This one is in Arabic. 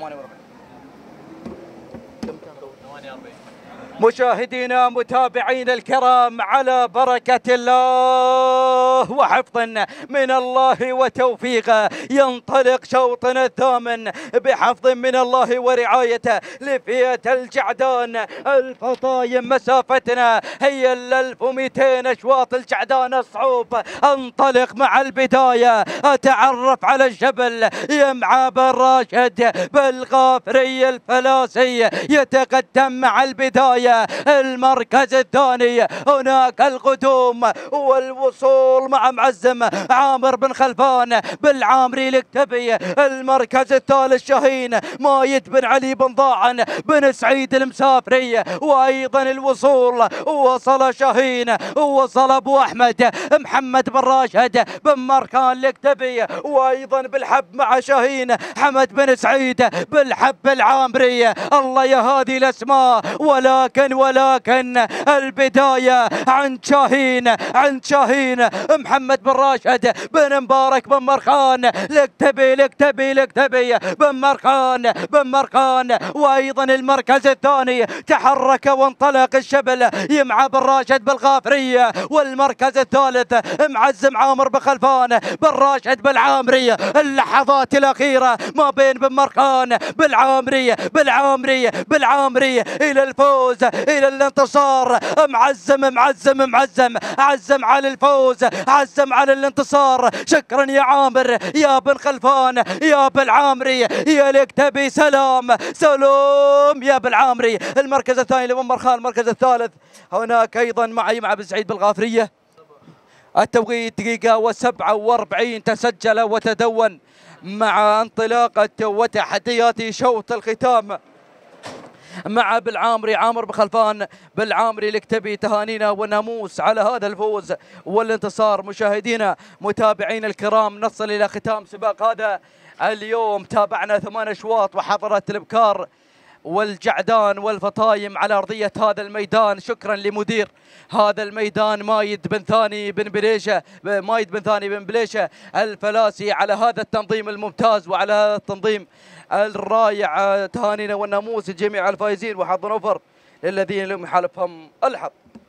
48 مشاهدينا متابعينا الكرام على بركة الله الله وحفظ من الله وتوفيقه ينطلق شوطنا الثامن بحفظ من الله ورعايته لفئة الجعدان الفطايم مسافتنا هي ال 1200 اشواط الجعدان الصعوب انطلق مع البداية اتعرف على الجبل يا بن راشد بالغافري الفلاسي يتقدم مع البداية المركز الثاني هناك القدوم والوصول مع معزم عامر بن خلفان بالعامري لكتبي المركز الثالث شاهين مايد بن علي بن ضاعن بن سعيد المسافري وايضا الوصول وصل شاهين وصل ابو احمد محمد بن راشد بن مركان لكتبي وايضا بالحب مع شاهين حمد بن سعيد بالحب العامري الله يا هذه الاسماء ولكن ولكن البدايه عن شاهين عن شاهين محمد بن راشد بن مبارك بن مرخان لك تبي لك تبي لك تبي بن مرخان بن مرخان وايضا المركز الثاني تحرك وانطلق الشبل يمع بن راشد بالغافرية والمركز الثالث معزم عامر بخلفان بن راشد بالعامري اللحظات الاخيره ما بين بن مرخان بالعامري بالعامري بالعامري الى الفوز الى الانتصار معزم معزم معزم عزم على الفوز عزم على الانتصار شكرا يا عامر يا بن خلفان يا بالعامري يا لك تبي سلام سلام يا بالعامري المركز الثاني لممر خان المركز الثالث هناك ايضا معي مع بن سعيد بالغافريه التوقيت دقيقة و47 تسجل وتدون مع انطلاقة وتحديات شوط الختام مع بالعامري عامر بخلفان بالعامري لكتبي تهانينا وناموس على هذا الفوز والانتصار مشاهدينا متابعينا الكرام نصل إلى ختام سباق هذا اليوم تابعنا ثمان أشواط وحضرت الابكار والجعدان والفطايم على أرضية هذا الميدان شكرا لمدير هذا الميدان مايد بن ثاني بن بليشة مايد بن ثاني بن بليشة الفلاسي على هذا التنظيم الممتاز وعلى هذا التنظيم الرائع تهانينا والناموس جميع الفائزين وحظ نوفر للذين لم يحالفهم الحظ